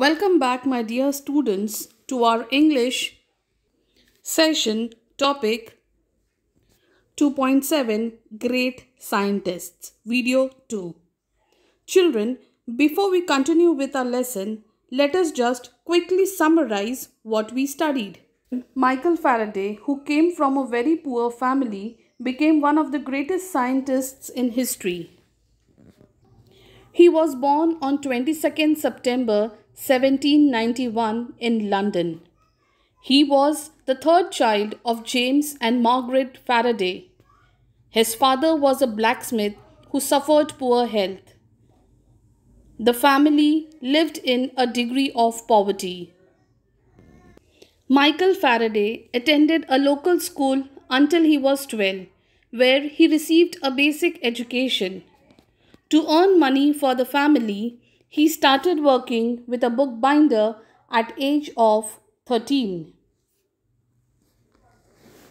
Welcome back my dear students to our English session topic 2.7 Great Scientists Video 2 Children, before we continue with our lesson, let us just quickly summarize what we studied. Michael Faraday, who came from a very poor family, became one of the greatest scientists in history. He was born on 22nd September 1791, in London. He was the third child of James and Margaret Faraday. His father was a blacksmith who suffered poor health. The family lived in a degree of poverty. Michael Faraday attended a local school until he was 12, where he received a basic education. To earn money for the family, he started working with a bookbinder at age of 13.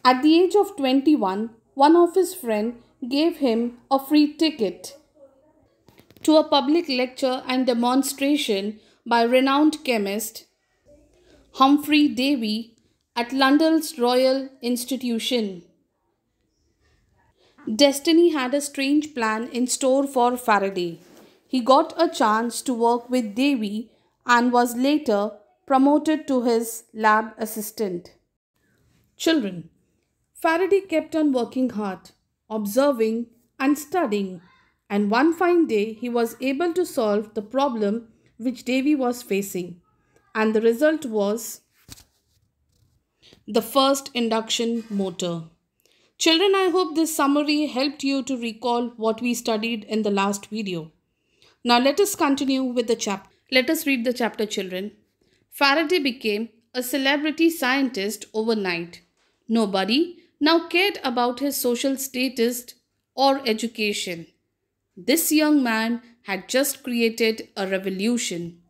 At the age of 21, one of his friend gave him a free ticket to a public lecture and demonstration by renowned chemist Humphrey Davy at London's Royal Institution. Destiny had a strange plan in store for Faraday he got a chance to work with Devi and was later promoted to his lab assistant. Children, Faraday kept on working hard, observing and studying, and one fine day he was able to solve the problem which Davy was facing, and the result was the first induction motor. Children, I hope this summary helped you to recall what we studied in the last video. Now let us continue with the chapter. Let us read the chapter, children. Faraday became a celebrity scientist overnight. Nobody now cared about his social status or education. This young man had just created a revolution.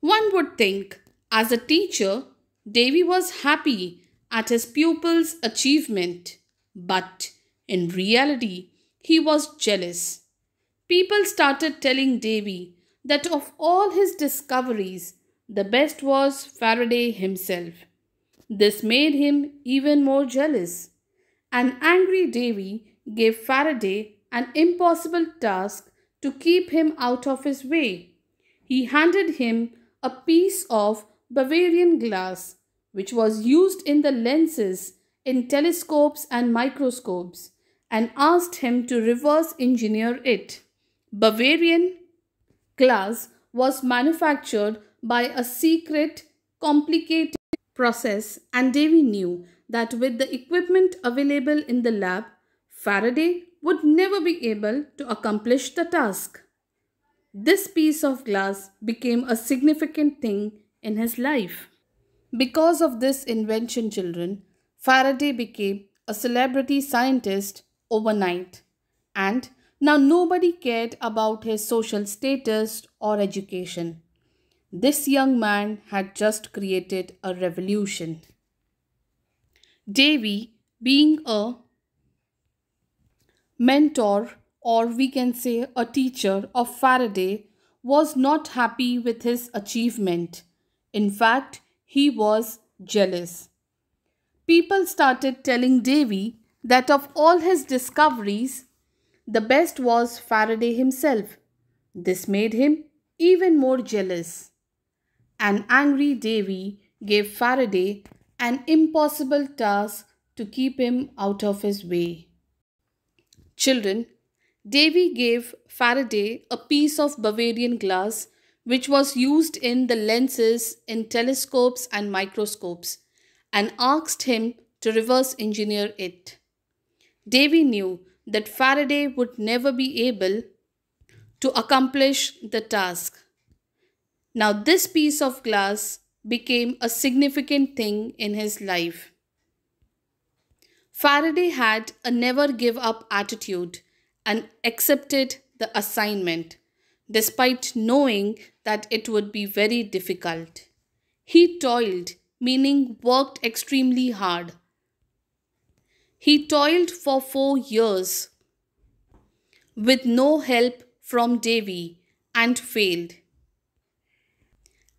One would think, as a teacher, Davy was happy at his pupil's achievement, but in reality, he was jealous. People started telling Davy that of all his discoveries, the best was Faraday himself. This made him even more jealous. An angry Davy gave Faraday an impossible task to keep him out of his way. He handed him a piece of Bavarian glass, which was used in the lenses in telescopes and microscopes, and asked him to reverse engineer it. Bavarian glass was manufactured by a secret, complicated process and Davy knew that with the equipment available in the lab, Faraday would never be able to accomplish the task. This piece of glass became a significant thing in his life. Because of this invention, children, Faraday became a celebrity scientist overnight and now, nobody cared about his social status or education. This young man had just created a revolution. Davy, being a mentor, or we can say a teacher of Faraday, was not happy with his achievement. In fact, he was jealous. People started telling Davy that of all his discoveries, the best was Faraday himself. This made him even more jealous. An angry Davy gave Faraday an impossible task to keep him out of his way. Children, Davy gave Faraday a piece of Bavarian glass which was used in the lenses in telescopes and microscopes and asked him to reverse engineer it. Davy knew that Faraday would never be able to accomplish the task. Now, this piece of glass became a significant thing in his life. Faraday had a never give up attitude and accepted the assignment, despite knowing that it would be very difficult. He toiled, meaning worked extremely hard he toiled for four years with no help from Devi and failed.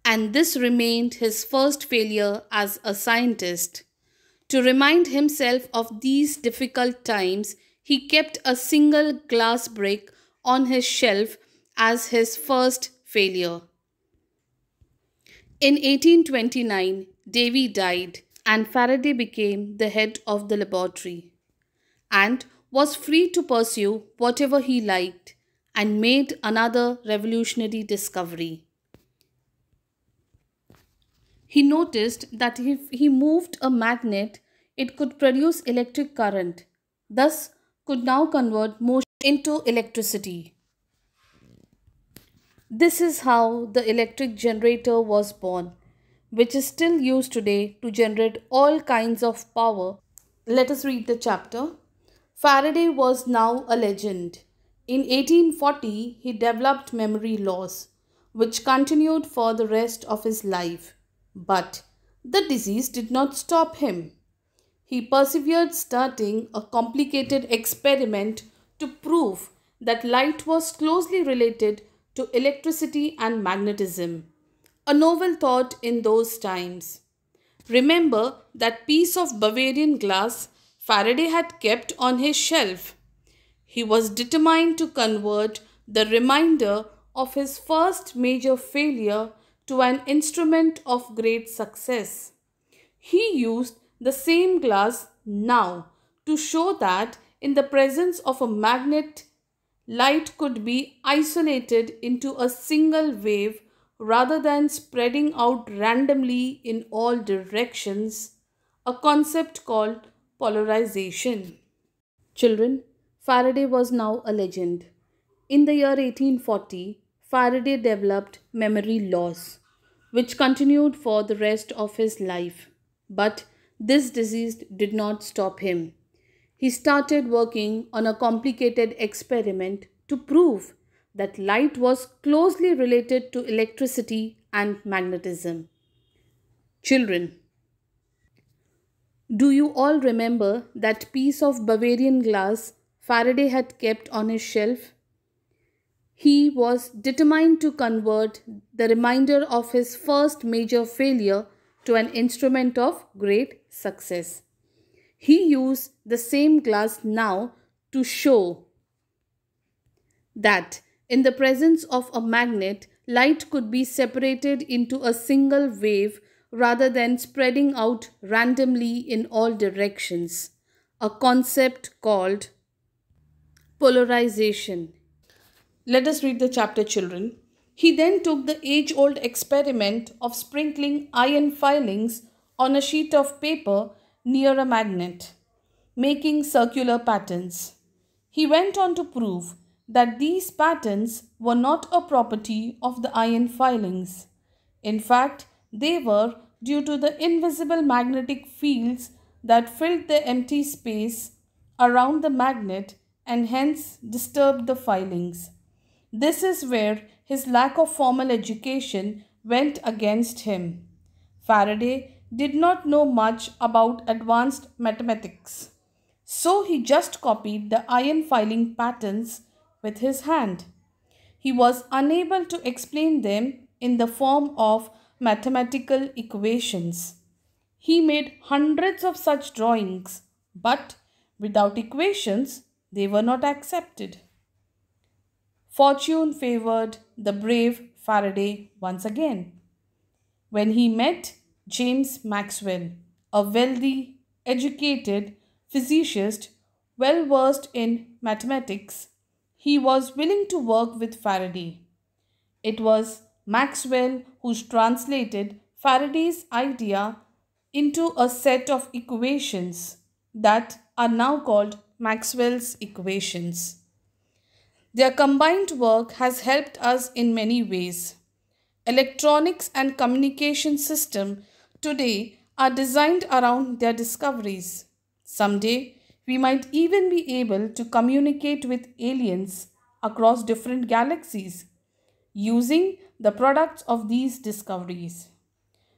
And this remained his first failure as a scientist. To remind himself of these difficult times, he kept a single glass brick on his shelf as his first failure. In 1829, Davy died and Faraday became the head of the laboratory and was free to pursue whatever he liked and made another revolutionary discovery. He noticed that if he moved a magnet, it could produce electric current, thus could now convert motion into electricity. This is how the electric generator was born which is still used today to generate all kinds of power. Let us read the chapter. Faraday was now a legend. In 1840, he developed memory loss, which continued for the rest of his life. But the disease did not stop him. He persevered starting a complicated experiment to prove that light was closely related to electricity and magnetism a novel thought in those times. Remember that piece of Bavarian glass Faraday had kept on his shelf. He was determined to convert the reminder of his first major failure to an instrument of great success. He used the same glass now to show that in the presence of a magnet, light could be isolated into a single wave rather than spreading out randomly in all directions, a concept called polarization. Children, Faraday was now a legend. In the year 1840, Faraday developed memory loss, which continued for the rest of his life. But this disease did not stop him. He started working on a complicated experiment to prove that light was closely related to electricity and magnetism. Children, do you all remember that piece of Bavarian glass Faraday had kept on his shelf? He was determined to convert the reminder of his first major failure to an instrument of great success. He used the same glass now to show that in the presence of a magnet, light could be separated into a single wave rather than spreading out randomly in all directions, a concept called polarization. Let us read the chapter, children. He then took the age old experiment of sprinkling iron filings on a sheet of paper near a magnet, making circular patterns. He went on to prove that these patterns were not a property of the iron filings. In fact, they were due to the invisible magnetic fields that filled the empty space around the magnet and hence disturbed the filings. This is where his lack of formal education went against him. Faraday did not know much about advanced mathematics. So he just copied the iron filing patterns with his hand. He was unable to explain them in the form of mathematical equations. He made hundreds of such drawings, but without equations, they were not accepted. Fortune favored the brave Faraday once again when he met James Maxwell, a wealthy, educated physicist well versed in mathematics he was willing to work with Faraday. It was Maxwell who translated Faraday's idea into a set of equations that are now called Maxwell's equations. Their combined work has helped us in many ways. Electronics and communication system today are designed around their discoveries. Someday, we might even be able to communicate with aliens across different galaxies using the products of these discoveries.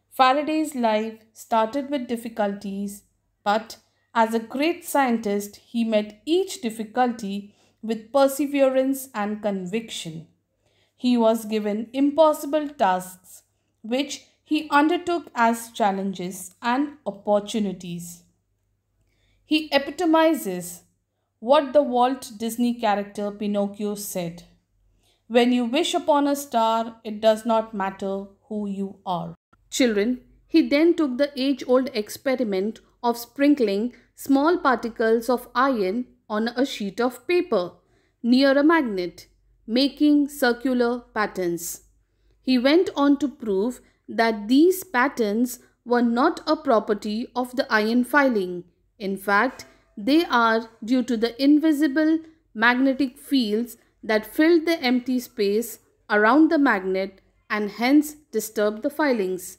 Faraday's life started with difficulties, but as a great scientist, he met each difficulty with perseverance and conviction. He was given impossible tasks, which he undertook as challenges and opportunities. He epitomizes what the Walt Disney character Pinocchio said When you wish upon a star, it does not matter who you are. Children, he then took the age old experiment of sprinkling small particles of iron on a sheet of paper near a magnet, making circular patterns. He went on to prove that these patterns were not a property of the iron filing in fact, they are due to the invisible magnetic fields that fill the empty space around the magnet and hence disturb the filings.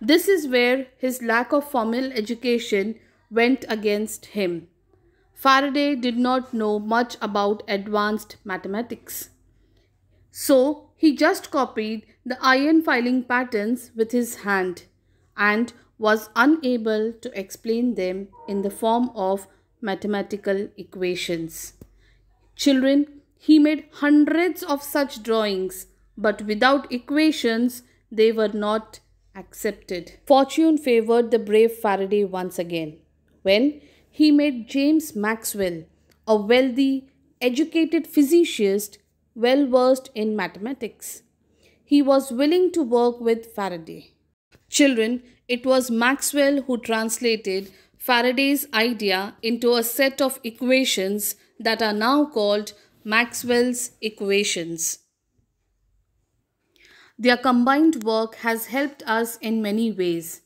This is where his lack of formal education went against him. Faraday did not know much about advanced mathematics. So he just copied the iron filing patterns with his hand and was unable to explain them in the form of mathematical equations. Children, he made hundreds of such drawings, but without equations, they were not accepted. Fortune favored the brave Faraday once again when he made James Maxwell, a wealthy, educated physicist well versed in mathematics. He was willing to work with Faraday. Children, it was Maxwell who translated Faraday's idea into a set of equations that are now called Maxwell's equations. Their combined work has helped us in many ways.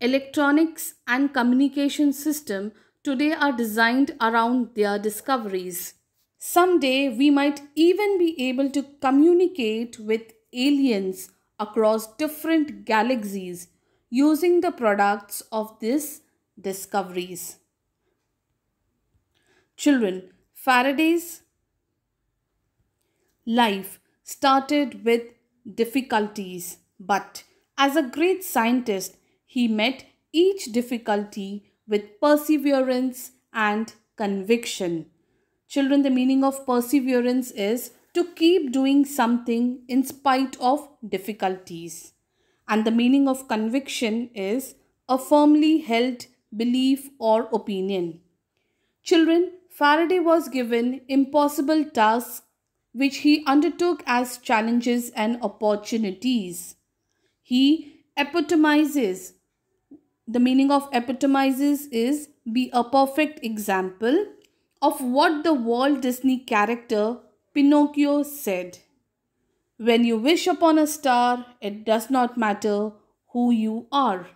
Electronics and communication system today are designed around their discoveries. Someday we might even be able to communicate with aliens across different galaxies using the products of these discoveries. Children, Faraday's life started with difficulties, but as a great scientist, he met each difficulty with perseverance and conviction. Children, the meaning of perseverance is to keep doing something in spite of difficulties. And the meaning of conviction is a firmly held belief or opinion. Children, Faraday was given impossible tasks which he undertook as challenges and opportunities. He epitomizes, the meaning of epitomizes is be a perfect example of what the Walt Disney character Pinocchio said. When you wish upon a star, it does not matter who you are.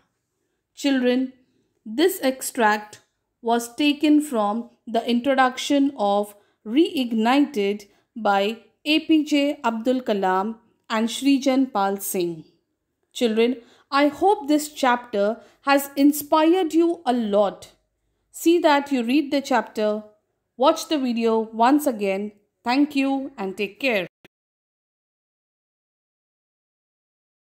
Children, this extract was taken from the introduction of Reignited by APJ Abdul Kalam and Srijan Pal Singh. Children, I hope this chapter has inspired you a lot. See that you read the chapter, watch the video once again. Thank you and take care.